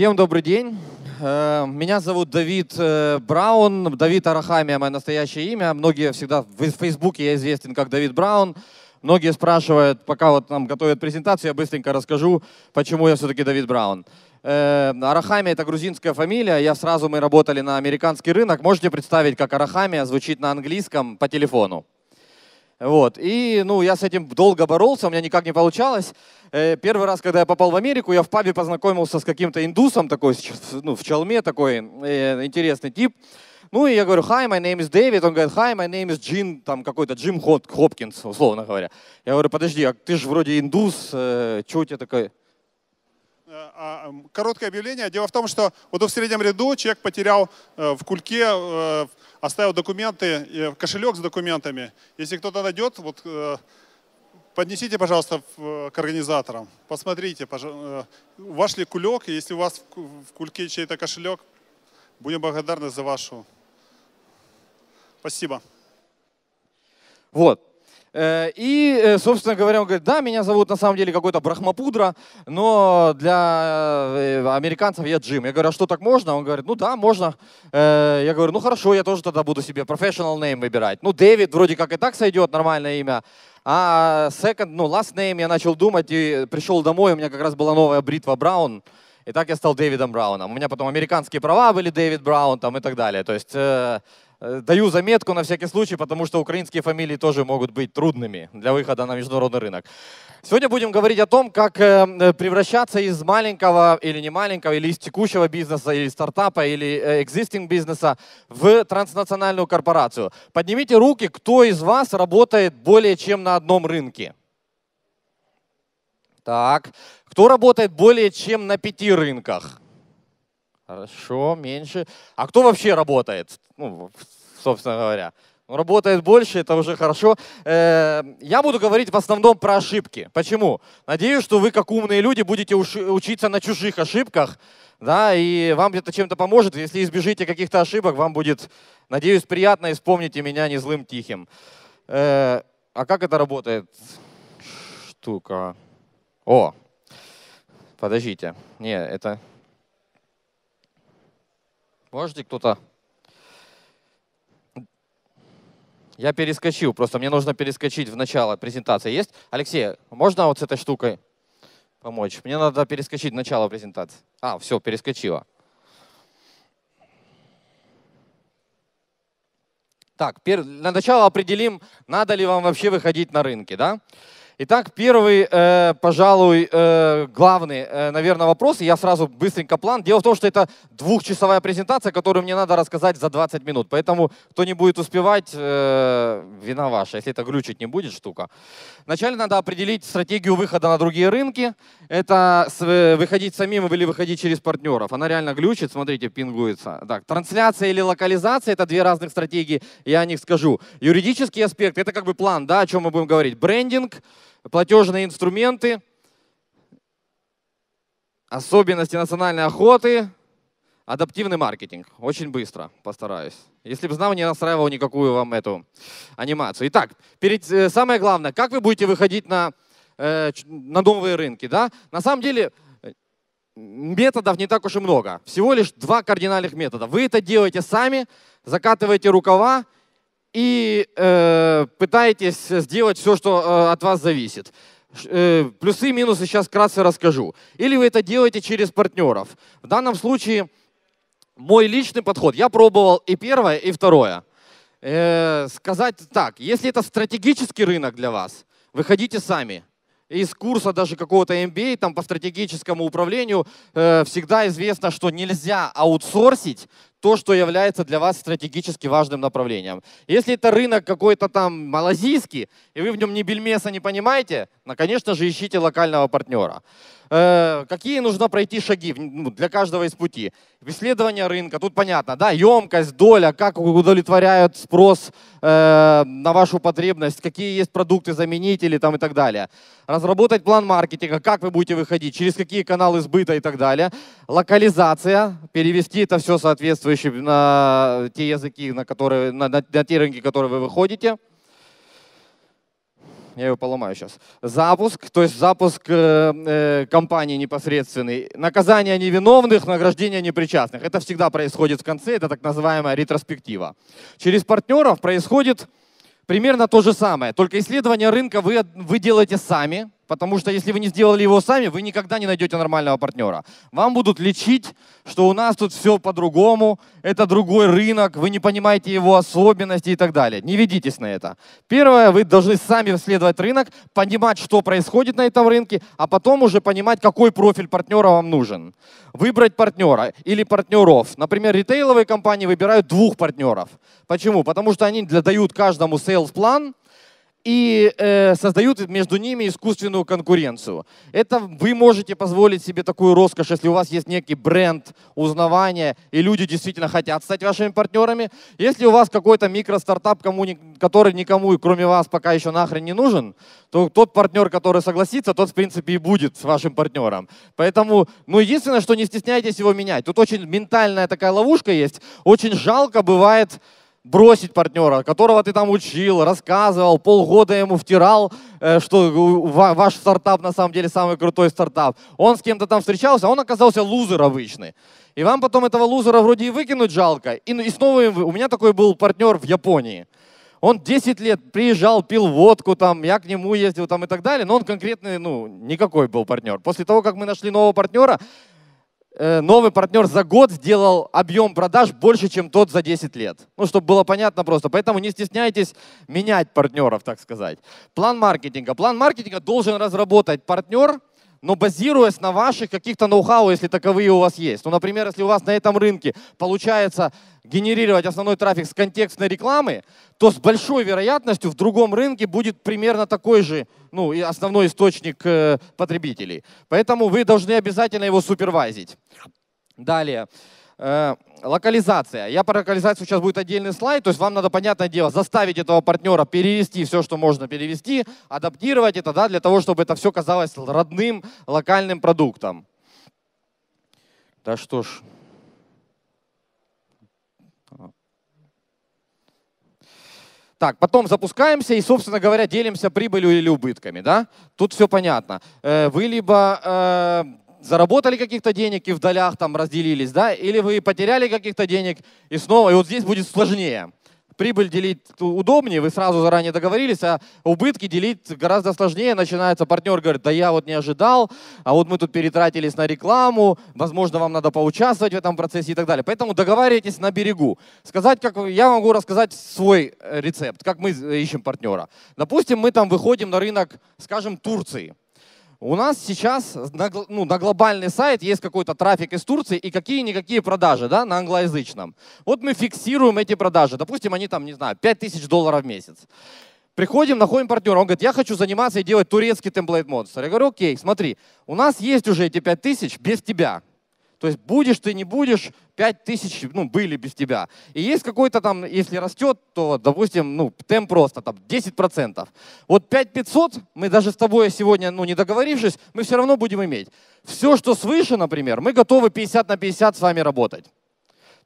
Всем добрый день. Э, меня зовут Давид э, Браун. Давид Арахамия мое настоящее имя. Многие всегда в Фейсбуке я известен как Давид Браун. Многие спрашивают, пока вот нам готовят презентацию, я быстренько расскажу, почему я все-таки Давид Браун. Э, Арахамия – это грузинская фамилия. Я сразу, мы работали на американский рынок. Можете представить, как Арахамия звучит на английском по телефону? Вот. И ну, я с этим долго боролся, у меня никак не получалось. Э, первый раз, когда я попал в Америку, я в пабе познакомился с каким-то индусом, такой, ну, в чалме такой э, интересный тип. Ну и я говорю, hi, my name is David. Он говорит, hi, my name is Джин, там какой-то Джим Хот, Хопкинс, условно говоря. Я говорю, подожди, а ты же вроде индус, э, что у тебя такое? А, короткое объявление. Дело в том, что вот в среднем ряду человек потерял в кульке оставил документы, э, кошелек с документами. Если кто-то найдет, вот э, поднесите, пожалуйста, э, к организаторам. Посмотрите, ваш ли кулек, если у вас в кульке чей-то кошелек, будем благодарны за вашу. Спасибо. Вот, Э, и, э, собственно говоря, он говорит, да, меня зовут на самом деле какой-то Брахмапудра, но для э, американцев я Джим. Я говорю, а что, так можно? Он говорит, ну да, можно. Я говорю, ну хорошо, я тоже тогда буду себе professional name выбирать. Ну, Дэвид вроде как и так сойдет, нормальное имя. А second, ну, last name я начал думать и пришел домой, у меня как раз была новая бритва Браун. И так я стал Дэвидом Брауном. У меня потом американские права были Дэвид Браун там, и так далее. То есть Э, даю заметку на всякий случай, потому что украинские фамилии тоже могут быть трудными для выхода на международный рынок. Сегодня будем говорить о том, как э, э, превращаться из маленького или не маленького, или из текущего бизнеса, или стартапа, или existing бизнеса в транснациональную корпорацию. Поднимите руки, кто из вас работает более чем на одном рынке. Так, кто работает более чем на пяти рынках? Хорошо, меньше. А кто вообще работает? Ну, собственно говоря. Работает больше, это уже хорошо. Э, я буду говорить в основном про ошибки. Почему? Надеюсь, что вы, как умные люди, будете учиться на чужих ошибках, да, и вам это чем-то поможет. Если избежите каких-то ошибок, вам будет, надеюсь, приятно, и вспомните меня не злым тихим. Э, а как это работает? Штука. О, подождите. Не, это Можете кто-то. Я перескочил, просто мне нужно перескочить в начало презентации. Есть? Алексей, можно вот с этой штукой помочь? Мне надо перескочить в начало презентации. А, все, перескочила. Так, пер... на начало определим, надо ли вам вообще выходить на рынки, да? Итак, первый, э, пожалуй, э, главный, э, наверное, вопрос, и я сразу быстренько план. Дело в том, что это двухчасовая презентация, которую мне надо рассказать за 20 минут. Поэтому, кто не будет успевать, э, вина ваша, если это глючить не будет штука. Вначале надо определить стратегию выхода на другие рынки. Это э, выходить самим или выходить через партнеров. Она реально глючит, смотрите, пингуется. Так, трансляция или локализация — это две разных стратегии, я о них скажу. Юридический аспект — это как бы план, да, о чем мы будем говорить. Брендинг — платежные инструменты, особенности национальной охоты, адаптивный маркетинг. Очень быстро постараюсь. Если бы знал, не настраивал никакую вам эту анимацию. Итак, перед, э, самое главное, как вы будете выходить на, э, на новые рынки. Да? На самом деле, э, методов не так уж и много. Всего лишь два кардинальных метода. Вы это делаете сами, закатываете рукава и э, пытаетесь сделать все, что э, от вас зависит. Э, плюсы и минусы сейчас вкратце расскажу. Или вы это делаете через партнеров. В данном случае мой личный подход. Я пробовал и первое, и второе. Э, сказать так, если это стратегический рынок для вас, выходите сами из курса даже какого-то MBA там, по стратегическому управлению э, всегда известно, что нельзя аутсорсить то, что является для вас стратегически важным направлением. Если это рынок какой-то там малазийский, и вы в нем ни бельмеса не понимаете, ну, конечно же, ищите локального партнера. Э, какие нужно пройти шаги ну, для каждого из пути? Исследование рынка, тут понятно, да, емкость, доля, как удовлетворяют спрос э, на вашу потребность, какие есть продукты, заменители там и так далее. Разработать план маркетинга, как вы будете выходить, через какие каналы сбыта и так далее. Локализация, перевести это все соответствующее на те языки, на, которые, на, на, на те рынки, которые вы выходите я его поломаю сейчас. Запуск, то есть запуск э, э, компании непосредственный. Наказание невиновных, награждение непричастных. Это всегда происходит в конце, это так называемая ретроспектива. Через партнеров происходит примерно то же самое, только исследование рынка вы, вы делаете сами, потому что если вы не сделали его сами, вы никогда не найдете нормального партнера. Вам будут лечить, что у нас тут все по-другому, это другой рынок, вы не понимаете его особенности и так далее. Не ведитесь на это. Первое, вы должны сами исследовать рынок, понимать, что происходит на этом рынке, а потом уже понимать, какой профиль партнера вам нужен. Выбрать партнера или партнеров. Например, ритейловые компании выбирают двух партнеров. Почему? Потому что они дают каждому sales план и э, создают между ними искусственную конкуренцию. Это вы можете позволить себе такую роскошь, если у вас есть некий бренд узнавания, и люди действительно хотят стать вашими партнерами. Если у вас какой-то микростартап, кому, который никому, кроме вас, пока еще нахрен не нужен, то тот партнер, который согласится, тот, в принципе, и будет вашим партнером. Поэтому, ну, единственное, что не стесняйтесь его менять. Тут очень ментальная такая ловушка есть. Очень жалко бывает бросить партнера, которого ты там учил, рассказывал, полгода ему втирал, э, что ваш стартап на самом деле самый крутой стартап. Он с кем-то там встречался, а он оказался лузер обычный. И вам потом этого лузера вроде и выкинуть жалко. И, снова у меня такой был партнер в Японии. Он 10 лет приезжал, пил водку, там, я к нему ездил там, и так далее, но он конкретный, ну, никакой был партнер. После того, как мы нашли нового партнера, Э, новый партнер за год сделал объем продаж больше, чем тот за 10 лет. Ну, чтобы было понятно просто. Поэтому не стесняйтесь менять партнеров, так сказать. План маркетинга. План маркетинга должен разработать партнер, но базируясь на ваших каких-то ноу-хау, если таковые у вас есть. Ну, например, если у вас на этом рынке получается генерировать основной трафик с контекстной рекламы, то с большой вероятностью в другом рынке будет примерно такой же ну, и основной источник э, потребителей. Поэтому вы должны обязательно его супервайзить. Далее. Э, локализация. Я про локализацию сейчас будет отдельный слайд, то есть вам надо, понятное дело, заставить этого партнера перевести все, что можно перевести, адаптировать это, да, для того, чтобы это все казалось родным локальным продуктом. Да что ж. Так, потом запускаемся и, собственно говоря, делимся прибылью или убытками. Да? Тут все понятно. Э, вы либо э, заработали каких-то денег и в долях там разделились, да, или вы потеряли каких-то денег и снова, и вот здесь будет сложнее. Прибыль делить удобнее, вы сразу заранее договорились, а убытки делить гораздо сложнее. Начинается партнер говорит, да я вот не ожидал, а вот мы тут перетратились на рекламу, возможно, вам надо поучаствовать в этом процессе и так далее. Поэтому договаривайтесь на берегу. Сказать, как я могу рассказать свой э, рецепт, как мы э, ищем партнера. Допустим, мы там выходим на рынок, скажем, Турции у нас сейчас на, ну, на глобальный сайт есть какой-то трафик из Турции и какие-никакие продажи да, на англоязычном. Вот мы фиксируем эти продажи. Допустим, они там, не знаю, 5000 долларов в месяц. Приходим, находим партнера. Он говорит, я хочу заниматься и делать турецкий темплейт монстр. Я говорю, окей, смотри, у нас есть уже эти 5000 без тебя. То есть будешь ты, не будешь, 5 тысяч ну, были без тебя. И есть какой-то там, если растет, то, допустим, ну, темп просто там 10%. Вот 5 500 мы даже с тобой сегодня, ну, не договорившись, мы все равно будем иметь. Все, что свыше, например, мы готовы 50 на 50 с вами работать.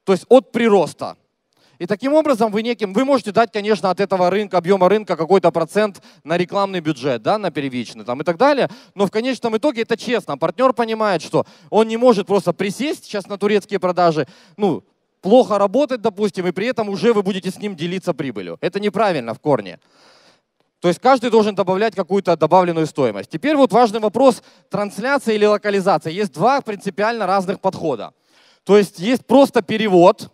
То есть от прироста. И таким образом вы неким, вы можете дать, конечно, от этого рынка, объема рынка какой-то процент на рекламный бюджет, да, на первичный там и так далее. Но в конечном итоге это честно. Партнер понимает, что он не может просто присесть сейчас на турецкие продажи, ну, плохо работать, допустим, и при этом уже вы будете с ним делиться прибылью. Это неправильно в корне. То есть каждый должен добавлять какую-то добавленную стоимость. Теперь вот важный вопрос трансляция или локализация. Есть два принципиально разных подхода. То есть есть просто перевод,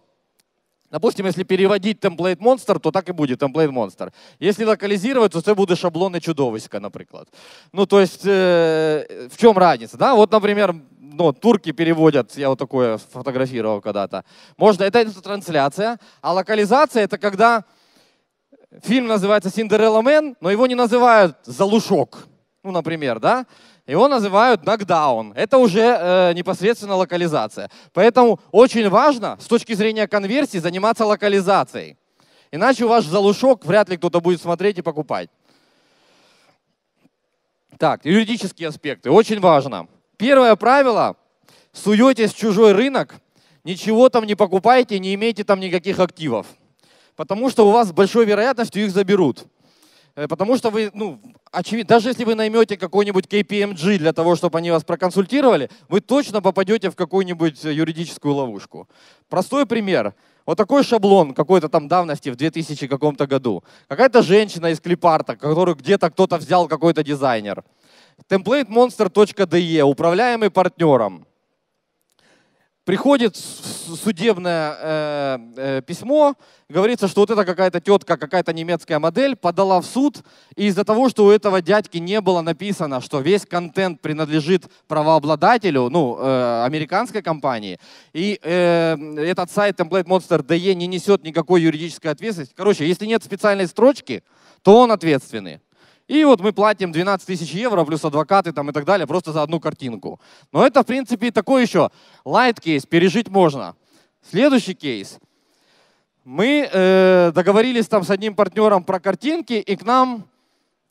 Допустим, если переводить темплейт монстр, то так и будет темплейт монстр. Если локализировать, то це буде шаблоны чудовиська, например. Ну, то есть, э, в чем разница? Да? Вот, например, ну, турки переводят, я вот такое фотографировал когда-то. Можно, это, это трансляция, а локализация это когда фильм называется «Синдерелла Мэн», но его не называют «Залушок», ну, например, да? Его называют нокдаун. Это уже э, непосредственно локализация. Поэтому очень важно с точки зрения конверсии заниматься локализацией. Иначе ваш залушок вряд ли кто-то будет смотреть и покупать. Так, юридические аспекты. Очень важно. Первое правило. Суетесь в чужой рынок, ничего там не покупайте, не имейте там никаких активов. Потому что у вас с большой вероятностью их заберут. Э, потому что вы, ну, очевидно, даже если вы наймете какой-нибудь KPMG для того, чтобы они вас проконсультировали, вы точно попадете в какую-нибудь э, юридическую ловушку. Простой пример. Вот такой шаблон какой-то там давности в 2000 каком-то году. Какая-то женщина из клипарта, которую где-то кто-то взял какой-то дизайнер. Templatemonster.de, управляемый партнером. Приходит судебное э, э, письмо, говорится, что вот эта какая-то тетка, какая-то немецкая модель подала в суд, и из-за того, что у этого дядьки не было написано, что весь контент принадлежит правообладателю, ну, э, американской компании, и э, этот сайт Template Monster DE не несет никакой юридической ответственности. Короче, если нет специальной строчки, то он ответственный. И вот мы платим 12 тысяч евро плюс адвокаты там и так далее просто за одну картинку. Но это, в принципе, такой еще лайт-кейс, пережить можно. Следующий кейс. Мы э, договорились там с одним партнером про картинки, и к нам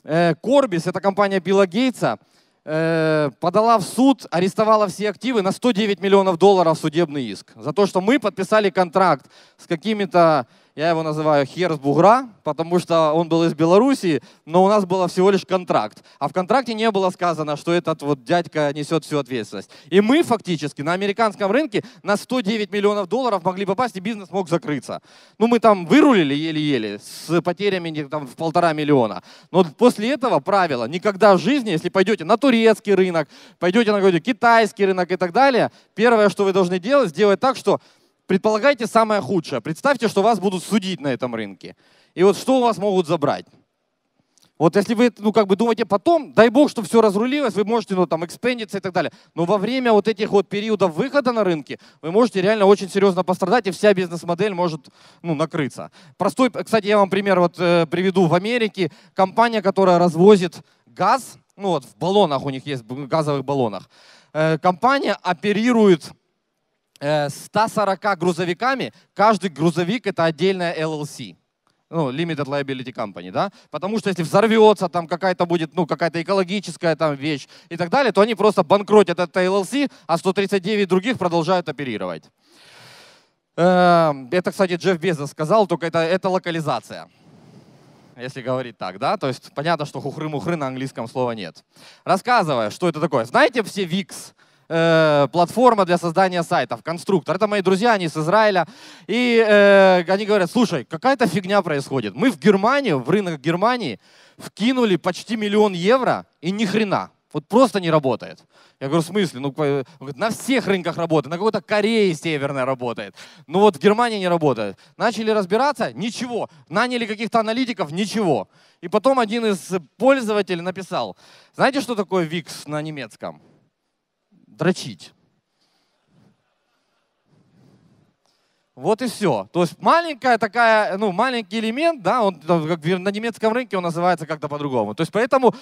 э, Корбис, это компания Билла Гейтса, э, подала в суд, арестовала все активы на 109 миллионов долларов судебный иск. За то, что мы подписали контракт с какими-то я его называю хер с бугра, потому что он был из Белоруссии, но у нас был всего лишь контракт. А в контракте не было сказано, что этот вот дядька несет всю ответственность. И мы фактически на американском рынке на 109 миллионов долларов могли попасть, и бизнес мог закрыться. Ну, мы там вырулили еле-еле с потерями там, в полтора миллиона. Но после этого правило, никогда в жизни, если пойдете на турецкий рынок, пойдете на какой-то китайский рынок и так далее, первое, что вы должны делать, сделать так, что Предполагайте самое худшее. Представьте, что вас будут судить на этом рынке. И вот что у вас могут забрать? Вот если вы, ну, как бы думаете потом, дай бог, что все разрулилось, вы можете, ну, там, экспендиться и так далее. Но во время вот этих вот периодов выхода на рынке вы можете реально очень серьезно пострадать, и вся бизнес-модель может, ну, накрыться. Простой, кстати, я вам пример вот э, приведу. В Америке компания, которая развозит газ, ну, вот в баллонах у них есть, в газовых баллонах, э, компания оперирует 140 э, грузовиками, каждый грузовик это отдельная LLC ну, limited liability company, да, потому что если взорвется, там какая-то будет, ну, какая-то экологическая там вещь и так далее, то они просто банкротят это LLC, а 139 других продолжают оперировать. Э, это, кстати, Джефф Безос сказал, только это, это локализация, если говорить так, да, то есть понятно, что хухры-мухры на английском слова нет. Рассказывая, что это такое. Знаете все VIX? Э, платформа для создания сайтов, конструктор. Это мои друзья, они из Израиля. И э, они говорят, слушай, какая-то фигня происходит. Мы в Германии, в рынок Германии вкинули почти миллион евро и ни хрена. Вот просто не работает. Я говорю, в смысле? Ну, на всех рынках работает, на какой-то Корее северной работает. Ну вот в Германии не работает. Начали разбираться, ничего. Наняли каких-то аналитиков, ничего. И потом один из пользователей написал, знаете, что такое VIX на немецком? дрочить. Вот и все. То есть маленькая такая, ну, маленький элемент, да, он как на немецком рынке он называется как-то по-другому. То есть поэтому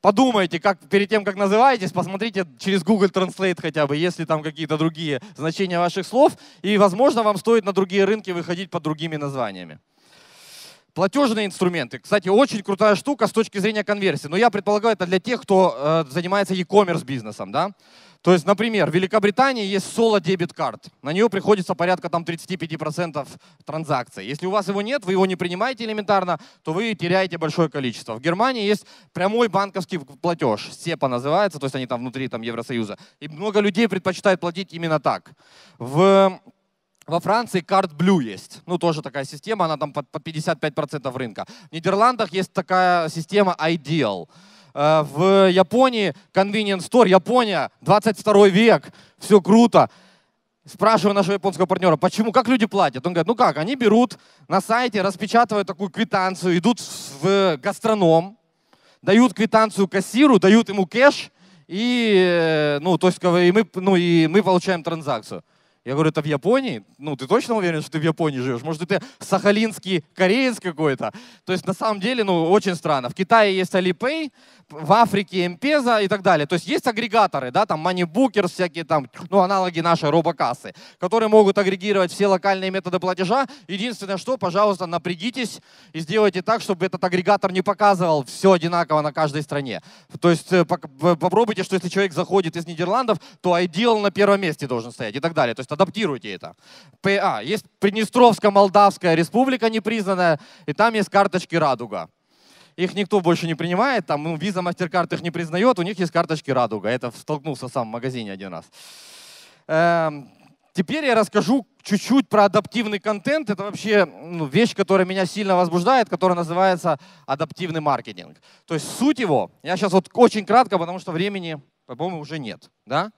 подумайте, как перед тем, как называетесь, посмотрите через Google Translate хотя бы, если там какие-то другие значения ваших слов, и, возможно, вам стоит на другие рынки выходить под другими названиями. Платежные инструменты. Кстати, очень крутая штука с точки зрения конверсии. Но я предполагаю, это для тех, кто э, занимается e-commerce бизнесом. Да? То есть, например, в Великобритании есть соло дебет карт. На нее приходится порядка там 35% транзакций. Если у вас его нет, вы его не принимаете элементарно, то вы теряете большое количество. В Германии есть прямой банковский платеж. СЕПА называется, то есть они там внутри там, Евросоюза. И много людей предпочитают платить именно так. В во Франции карт Blue есть. Ну, тоже такая система, она там под 55% рынка. В Нидерландах есть такая система Ideal. Э, в Японии convenience store, Япония, 22 век, все круто. Спрашиваю нашего японского партнера, почему, как люди платят? Он говорит, ну как, они берут на сайте, распечатывают такую квитанцию, идут в гастроном, дают квитанцию кассиру, дают ему кэш, и, э, ну, то есть, и мы, ну, и мы получаем транзакцию. Я говорю, это в Японии? Ну, ты точно уверен, что ты в Японии живешь? Может, ты сахалинский кореец какой-то? То есть, на самом деле, ну, очень странно. В Китае есть Alipay, в Африке Эмпеза и так далее. То есть, есть агрегаторы, да, там Moneybookers, всякие там, ну, аналоги нашей робокассы, которые могут агрегировать все локальные методы платежа. Единственное, что, пожалуйста, напрягитесь и сделайте так, чтобы этот агрегатор не показывал все одинаково на каждой стране. То есть, э, попробуйте, что если человек заходит из Нидерландов, то IDEAL на первом месте должен стоять и так далее. То есть, пожалуйста, адаптируйте это. А, есть Приднестровская молдавская республика непризнанная, и там есть карточки «Радуга». Их никто больше не принимает, там ну, виза MasterCard их не признает, у них есть карточки «Радуга». Это столкнулся сам в магазине один раз. Эм, теперь я расскажу чуть-чуть про адаптивный контент. Это вообще ну, вещь, которая меня сильно возбуждает, которая называется адаптивный маркетинг. То есть суть его, я сейчас вот очень кратко, потому что времени, по-моему, уже нет. Да?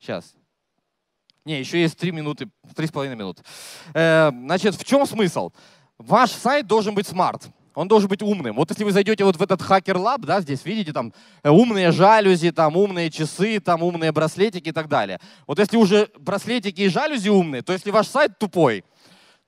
Сейчас. Не, еще есть три минуты, три 3,5 минут. Э, значит, в чем смысл? Ваш сайт должен быть смарт. Он должен быть умным. Вот если вы зайдете вот в этот хакер лаб, да, здесь видите там э, умные жалюзи, там умные часы, там умные браслетики и так далее. Вот если уже браслетики и жалюзи умные, то если ваш сайт тупой,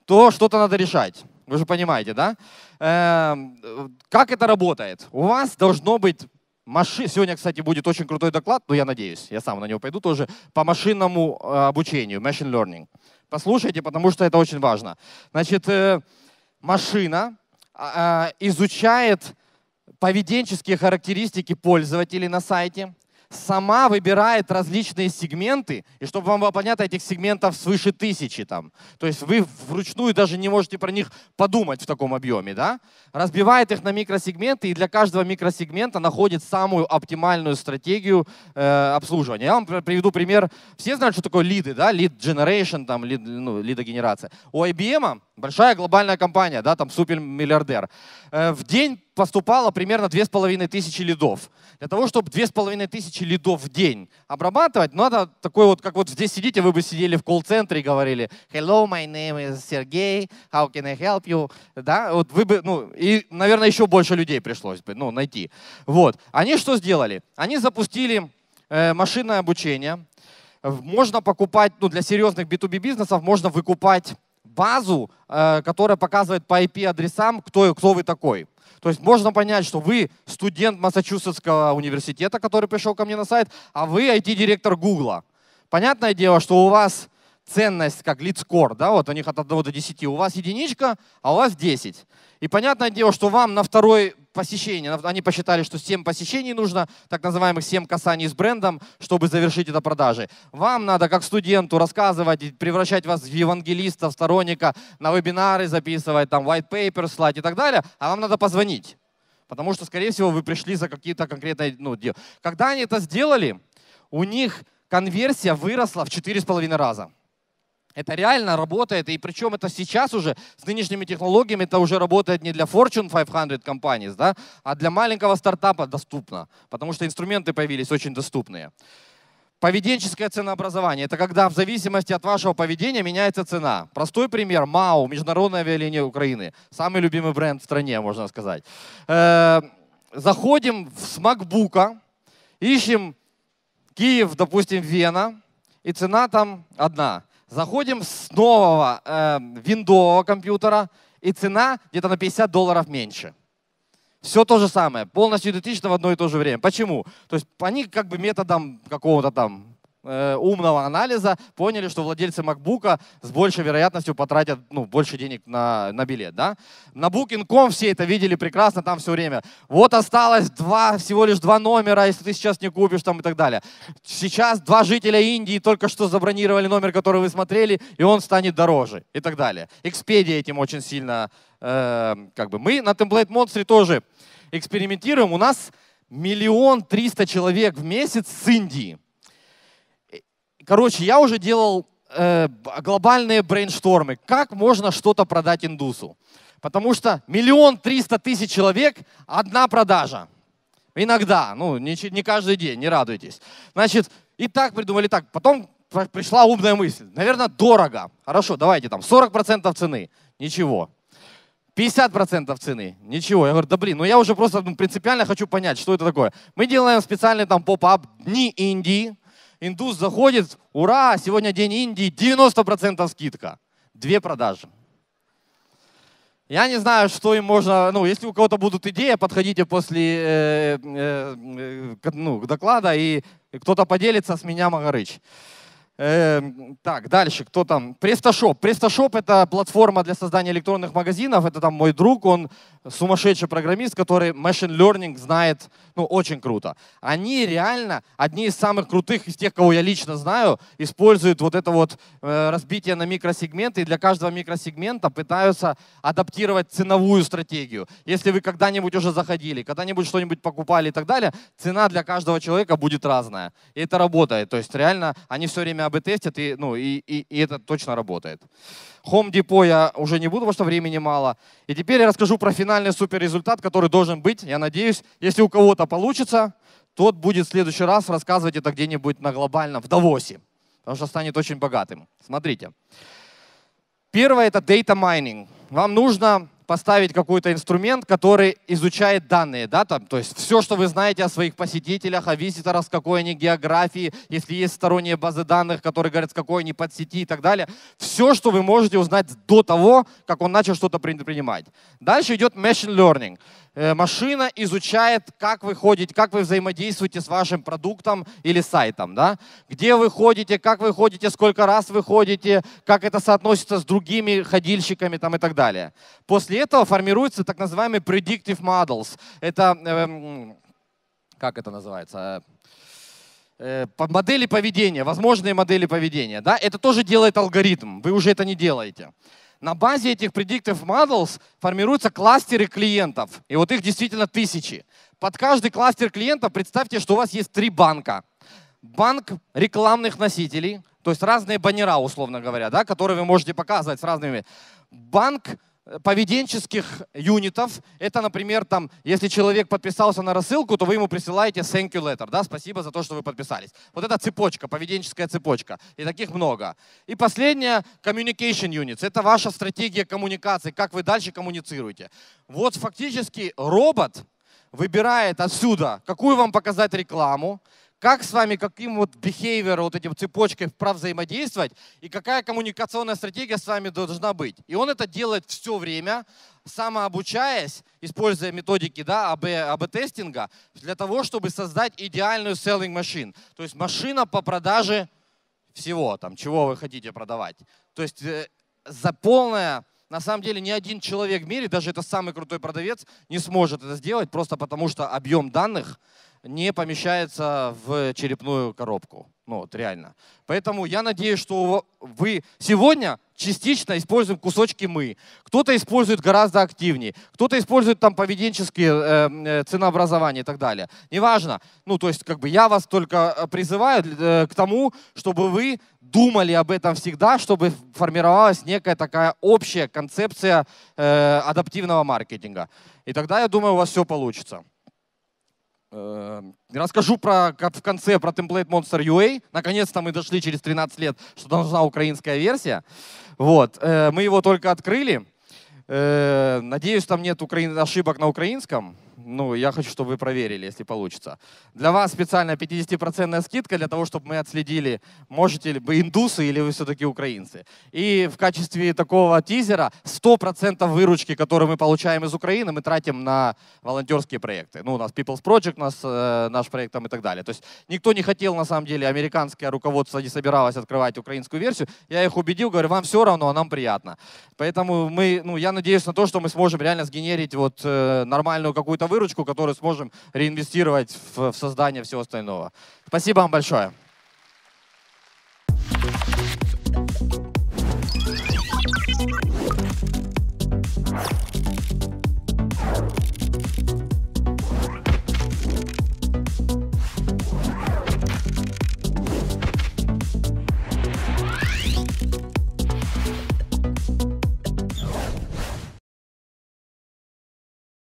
то что-то надо решать. Вы же понимаете, да? Эм, э, как это работает? У вас должно быть Маши... Сегодня, кстати, будет очень крутой доклад, но ну, я надеюсь, я сам на него пойду тоже, по машинному э, обучению, machine learning. Послушайте, потому что это очень важно. Значит, э, машина а, а, изучает поведенческие характеристики пользователей на сайте, сама выбирает различные сегменты, и чтобы вам было понятно, этих сегментов свыше тысячи там. То есть вы вручную даже не можете про них подумать в таком объеме, да? Разбивает их на микросегменты, и для каждого микросегмента находит самую оптимальную стратегию э, обслуживания. Я вам приведу пример. Все знают, что такое лиды, да? Лид generation, там, лид, ну, лидогенерация. У IBM а Большая глобальная компания, да, там супермиллиардер. Э, в день поступало примерно 2500 лидов. Для того, чтобы две с половиной тысячи лидов в день обрабатывать, ну, надо такой вот, как вот здесь сидите, вы бы сидели в колл-центре и говорили «Hello, my name is Сергей, how can I help you?» да? вот вы бы, ну, И, наверное, еще больше людей пришлось бы ну, найти. Вот. Они что сделали? Они запустили э, машинное обучение. Можно покупать, ну, для серьезных B2B бизнесов можно выкупать базу, э, которая показывает по IP-адресам, кто, кто вы такой. То есть можно понять, что вы студент Массачусетского университета, который пришел ко мне на сайт, а вы IT-директор Гугла. Понятное дело, что у вас ценность как лид да, вот у них от 1 до 10, у вас единичка, а у вас 10. И понятное дело, что вам на второй посещений. Они посчитали, что 7 посещений нужно, так называемых 7 касаний с брендом, чтобы завершить это продажи. Вам надо как студенту рассказывать, превращать вас в евангелиста, в сторонника, на вебинары записывать, там white paper слать и так далее, а вам надо позвонить. Потому что, скорее всего, вы пришли за какие-то конкретные ну, дела. Когда они это сделали, у них конверсия выросла в 4,5 раза. Это реально работает, и причем это сейчас уже с нынешними технологиями это уже работает не для Fortune 500 компаний, да, а для маленького стартапа доступно, потому что инструменты появились очень доступные. Поведенческое ценообразование – это когда в зависимости от вашего поведения меняется цена. Простой пример – МАУ, Международная авиалиния Украины. Самый любимый бренд в стране, можно сказать. Э, заходим с макбука, ищем Киев, допустим, Вена, и цена там одна. Заходим с нового э, виндового компьютера, и цена где-то на 50 долларов меньше. Все то же самое, полностью идентично в одно и то же время. Почему? То есть они как бы методом какого-то там Э, умного анализа поняли, что владельцы MacBookа с большей вероятностью потратят ну, больше денег на, на билет. Да? На Booking.com все это видели прекрасно там все время. Вот осталось два, всего лишь два номера, если ты сейчас не купишь там и так далее. Сейчас два жителя Индии только что забронировали номер, который вы смотрели, и он станет дороже и так далее. Expedia этим очень сильно э, как бы. Мы на Template Monster тоже экспериментируем. У нас миллион триста человек в месяц с Индии. Короче, я уже делал э, глобальные брейнштормы. Как можно что-то продать индусу? Потому что миллион триста тысяч человек – одна продажа. Иногда, ну не, не каждый день, не радуйтесь. Значит, и так придумали так. Потом пришла умная мысль. Наверное, дорого. Хорошо, давайте там 40% цены. Ничего. 50% цены. Ничего. Я говорю, да блин, ну я уже просто ну, принципиально хочу понять, что это такое. Мы делаем специальный там поп-ап «Дни Индии», Индус заходит, ура, сегодня день Индии, 90% скидка. Две продажи. Я не знаю, что им можно, ну, если у кого-то будут идеи, подходите после э, э, э ну, доклада, и кто-то поделится с меня, Магарыч. Э, так, дальше, кто там? Престошоп. Престошоп — это платформа для создания электронных магазинов. Это там мой друг, он сумасшедший программист, который machine learning знает ну, очень круто. Они реально одни из самых крутых из тех, кого я лично знаю, используют вот это вот э, разбитие на микросегменты, и для каждого микросегмента пытаются адаптировать ценовую стратегию. Если вы когда-нибудь уже заходили, когда-нибудь что-нибудь покупали и так далее, цена для каждого человека будет разная. И это работает. То есть реально они все время об тестят, и, ну, и, и, и это точно работает. Home Depot я уже не буду, потому что времени мало. И теперь я расскажу про финальный супер результат, который должен быть. Я надеюсь, если у кого-то получится, тот будет в следующий раз рассказывать это где-нибудь на глобальном, в Давосе. Потому что станет очень богатым. Смотрите. Первое — это data mining. Вам нужно поставить какой-то инструмент, который изучает данные, да, там, то есть все, что вы знаете о своих посетителях, о визиторах, с какой они географии, если есть сторонние базы данных, которые говорят, с какой они подсети и так далее, все, что вы можете узнать до того, как он начал что-то предпринимать. Дальше идет machine learning. Э, машина изучает, как вы ходите, как вы взаимодействуете с вашим продуктом или сайтом, да? где вы ходите, как вы ходите, сколько раз вы ходите, как это соотносится с другими ходильщиками там, и так далее. После этого формируются так называемые predictive models. Это, эм, как это называется? Э, модели поведения, возможные модели поведения. Да? Это тоже делает алгоритм, вы уже это не делаете. На базе этих predictive models формируются кластеры клиентов. И вот их действительно тысячи. Под каждый кластер клиентов представьте, что у вас есть три банка. Банк рекламных носителей, то есть разные баннера, условно говоря, да, которые вы можете показывать с разными. Банк поведенческих юнитов. Это, например, там, если человек подписался на рассылку, то вы ему присылаете thank you letter, да, спасибо за то, что вы подписались. Вот это цепочка, поведенческая цепочка. И таких много. И последнее, communication units. Это ваша стратегия коммуникации, как вы дальше коммуницируете. Вот фактически робот выбирает отсюда, какую вам показать рекламу, как с вами, каким вот behavior, вот этим цепочкой прав взаимодействовать, и какая коммуникационная стратегия с вами должна быть. И он это делает все время, самообучаясь, используя методики да, АБ, АБ-тестинга, для того, чтобы создать идеальную selling машин То есть машина по продаже всего, там, чего вы хотите продавать. То есть э, за полное на самом деле ни один человек в мире, даже это самый крутой продавец, не сможет это сделать, просто потому что объем данных – не помещается в черепную коробку. Ну вот, реально. Поэтому я надеюсь, что вы сегодня частично используем кусочки мы. Кто-то использует гораздо активнее, кто-то использует там поведенческие э, э ценообразования и так далее. Неважно. Ну, то есть, как бы я вас только э, призываю э, к тому, чтобы вы думали об этом всегда, чтобы формировалась некая такая общая концепция э, адаптивного маркетинга. И тогда, я думаю, у вас все получится. Эм, расскажу про, как в конце про темплейт Monster UA. Наконец-то мы дошли через 13 лет, что должна украинская версия. Вот. Э, мы его только открыли. Э, надеюсь, там нет ошибок на украинском. Ну, я хочу, чтобы вы проверили, если получится. Для вас специальная 50% скидка для того, чтобы мы отследили, можете ли вы индусы или вы все-таки украинцы. И в качестве такого тизера 100% выручки, которую мы получаем из Украины, мы тратим на волонтерские проекты. Ну, у нас People's Project, у нас, э, наш проект там и так далее. То есть никто не хотел, на самом деле, американское руководство не собиралось открывать украинскую версию. Я их убедил, говорю, вам все равно, а нам приятно. Поэтому мы, ну, я надеюсь на то, что мы сможем реально сгенерить вот э, нормальную какую-то выручку, выручку, которую сможем реинвестировать в, в создание всего остального. Спасибо вам большое.